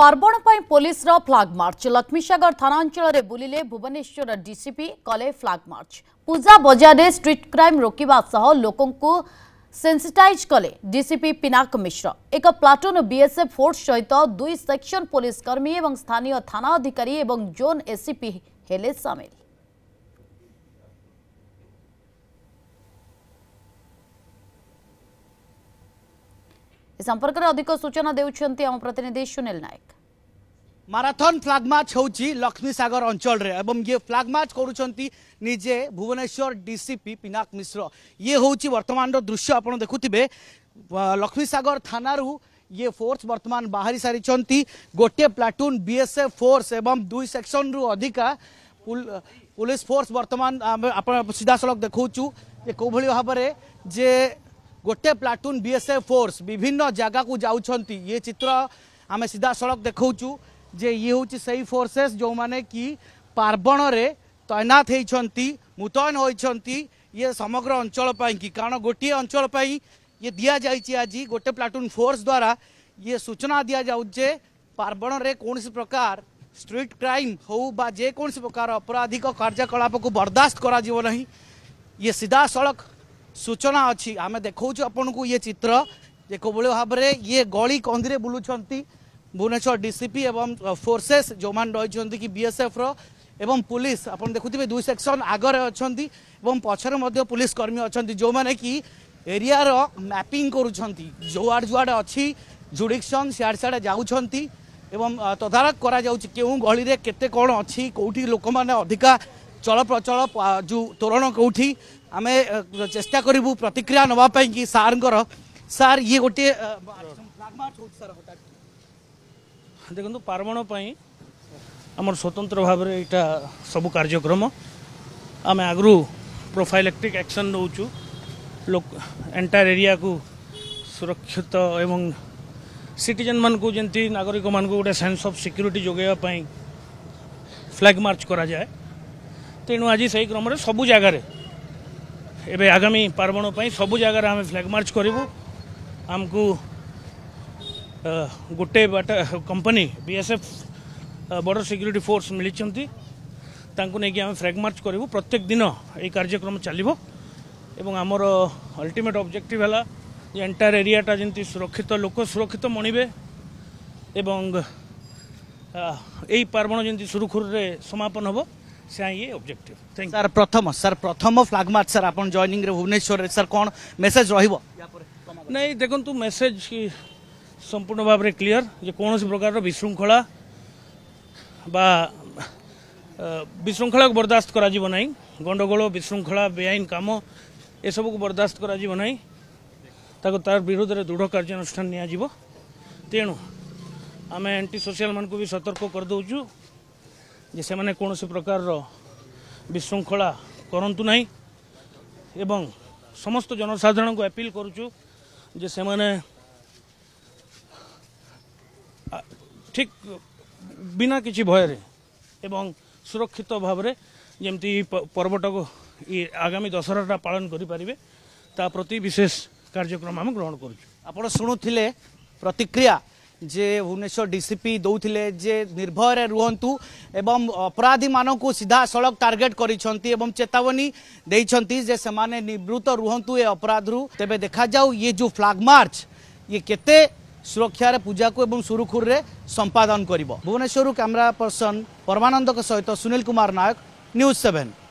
পার্বণ পাই পুলিশর ফ্লাগ মার্চ লক্ষ্মীসাগর থানাঞ্চলের বুলিলে ভুবনেশ্বর ডিসিপি কলে ফ্লাগ মার্চ পূজা বজারে স্ট্রিট ক্রাইম রোকিবা সহ লোকଙ୍କୁ সেনসিটাইজ কলে ডিসিপি পিনাক মিশ্র এক প্লাটুন বিএসএফ ফোর্স সহিত দুই সেকশন পুলিশ কর্মী এবং স্থানীয় থানা অধিকারী এবং জোন এসিপি হেলে সামিল ଏ ସମ୍ପର୍କରେ ଅଧିକ ସୂଚନା ଦେଉଛନ୍ତି ଆମ ପ୍ରତିନିଧି Sunil Nayak marathon flag march ହେଉଛି ଲକ୍ଷ୍ମୀସାଗର ଅଞ୍ଚଳରେ ଏବଂ ଇଏ ଫ୍ଲାଗ ମାର୍ଚ୍ଚ କରୁଛନ୍ତି ନିଜେ ଭୁବନେଶ୍ୱର ଡିସିପି ପିନାକ ମିଶ୍ର ଇଏ ହେଉଛି ବର୍ତ୍ତମାନର ଦୃଶ୍ୟ ଆପଣ ଦେଖୁଥିବେ ଲକ୍ଷ୍ମୀସାଗର ଥାନାରୁ ये फोर्स बर्तमान बाहरी सारी गोटे प्लाटून बीएसएफ फोर्स एवं दुई सेक्शन रु अधिका पुल, पुलिस फोर्स बर्तमान आप सीधा सड़क देखु जे कौ भाव में जे गोटे प्लाटून बीएसएफ फोर्स विभिन्न जगह को जाऊँगी ये चित्र आम सीधा सड़क देखा जे ये हूँ से ही फोर्सेस जो मैंने कि पार्वण से तैनात होती मुतयन होती ये समग्र अंचल कि कारण गोटे अंचल ये दि जाइए आज गोटे प्लाटून फोर्स द्वारा ये सूचना दि जाऊे पार्वण से कौन सी प्रकार स्ट्रीट क्राइम हो जेकोसी प्रकार अपराधिक कार्यकलाप को बरदास्त करा ये सीधा सड़क ସୂଚନା ଅଛି ଆମେ ଦେଖାଉଛୁ ଆପଣଙ୍କୁ ଇଏ ଚିତ୍ର ଯେ କେଉଁଭଳି ଭାବରେ ଇଏ ଗଳି କନ୍ଦିରେ ବୁଲୁଛନ୍ତି ଭୁବନେଶ୍ୱର ଡିସିପି ଏବଂ ଫୋର୍ସେସ୍ ଯେଉଁମାନେ ରହିଛନ୍ତି କି ବିଏସ୍ଏଫ୍ର এবং পুলিশ আপনার দেখুবে দুই সেকশন আগরে অনেক এবং পছরে মধ্যে পুলিশ কর্মী অনেক যে কি এরিয়ার ম্যাপিং করছেন যুয়াড় যুয়াড়ে অছি জুডিকশন সিয়াড়ে সিয়াড়ে যাচ্ছেন এবং তদারখ করা যাচ্ছে কেউ গলিরে কেতে কোণ অছি কোটি লোক মানে অধিকা ଚଳପ୍ରଚଳ ଯେଉଁ ତୋରଣ କେଉଁଠି ଆମେ ଚେଷ୍ଟା କରିବୁ ପ୍ରତିକ୍ରିୟା ନେବା ପାଇଁକି ସାର୍ଙ୍କର ସାର୍ ଇଏ ଗୋଟିଏ ଦେଖନ୍ତୁ ପାର୍ବଣ ପାଇଁ ଆମର ସ୍ୱତନ୍ତ୍ର ଭାବରେ ଏଇଟା ସବୁ କାର୍ଯ୍ୟକ୍ରମ ଆମେ ଆଗରୁ ପ୍ରୋଫାଇଲାକ୍ଟିକ୍ ଆକ୍ସନ୍ ନେଉଛୁ ଲୋକ ଏଣ୍ଟାୟାର ଏରିଆକୁ ସୁରକ୍ଷିତ ଏବଂ ସିଟିଜେନ୍ମାନଙ୍କୁ ଯେମିତି ନାଗରିକମାନଙ୍କୁ ଗୋଟେ ସେନ୍ସ ଅଫ୍ ସିକ୍ୟୁରିଟି ଯୋଗାଇବା ପାଇଁ ଫ୍ଲାଗ୍ ମାର୍ଚ୍ଚ କରାଯାଏ তেণু আজ সেই ক্রমে সবু জায়গায় এবে আগামী পার্বণ সবু জায়গায় আমি ফ্ল্যাগ মার্চ করবু আমি গোটে বাট company BSF border security force মিলিଛନ୍ତି ତାଙ୍କୁ ନେଇକି ଆମେ ଫ୍ଲାଗ୍ ମାର୍ଚ୍ଚ କରିବୁ ପ୍ରତ୍ୟେକ ଦିନ ଏଇ କାର୍ଯ୍ୟକ୍ରମ ଚାଲିବ ଏବଂ ଆମର ଅଲ୍ଟିମେଟ୍ ଅବଜେକ୍ଟିଭ୍ ହେଲା ଯେ ଏଣ୍ଟାୟାର ଏରିଆଟା ଯେମିତି ସୁରକ୍ଷିତ ଲୋକ ସୁରକ୍ଷିତ ମଣିବେ ଏବଂ ଏଇ ପାର୍ବଣ ଯେମିତି ସୁରୁଖୁରୁରେ ସମାପନ ହେବ से सर प्रथम सर प्रथम फ्लाग मार्च सर आप जयनिंग भुवनेश्वर सर कौन मेसेज रही देखु मेसेज संपूर्ण भाव में क्लीयर जो कौन प्रकार विशृंखला बा विशृंखला को बरदास्त करा जीव गंडगोल विशृंखला बेआईन कम एसबू को बरदास्त करा तार विरोध में दृढ़ कार्यानुष्ठान निजी तेणु आम एंटी सोशियाल मानक भी सतर्क करदे ଯେ ସେମାନେ କୌଣସି ପ୍ରକାରର ବିଶୃଙ୍ଖଳା କରନ୍ତୁ ନାହିଁ ଏବଂ ସମସ୍ତ ଜନସାଧାରଣଙ୍କୁ ଆପିଲ୍ କରୁଛୁ ଯେ ସେମାନେ ଠିକ୍ ବିନା କିଛି ଭୟରେ ଏବଂ ସୁରକ୍ଷିତ ଭାବରେ ଯେମିତି ପର୍ବଟାକୁ ଆଗାମୀ ଦଶହରାଟା ପାଳନ କରିପାରିବେ ତା ପ୍ରତି ବିଶେଷ କାର୍ଯ୍ୟକ୍ରମ ଆମେ ଗ୍ରହଣ କରୁଛୁ ଆପଣ ଶୁଣୁଥିଲେ ପ୍ରତିକ୍ରିୟା যে ভুবনেশ্বর ডিসিপি দৌলে যে নির্ভয়ে রুহতু এবং অপরাধী মানুষ সিধাসলখ টার্গেট করেছেন এবং চেতাবনী দিয়েছেন যে সে নিবৃত রুহতু এ অপরাধরু তবে দেখা যাও ইয়ে যে ফ্লাগ মার্চ ইয়ে কেতে সুরক্ষার পূজাকু এবং সুরুখুরে সম্পাদন করব ভুবনেশ্বর ক্যামেরা পর্সন পরমানন্দ সহ সুনীল কুমার নায়ক নিউজ সেভেন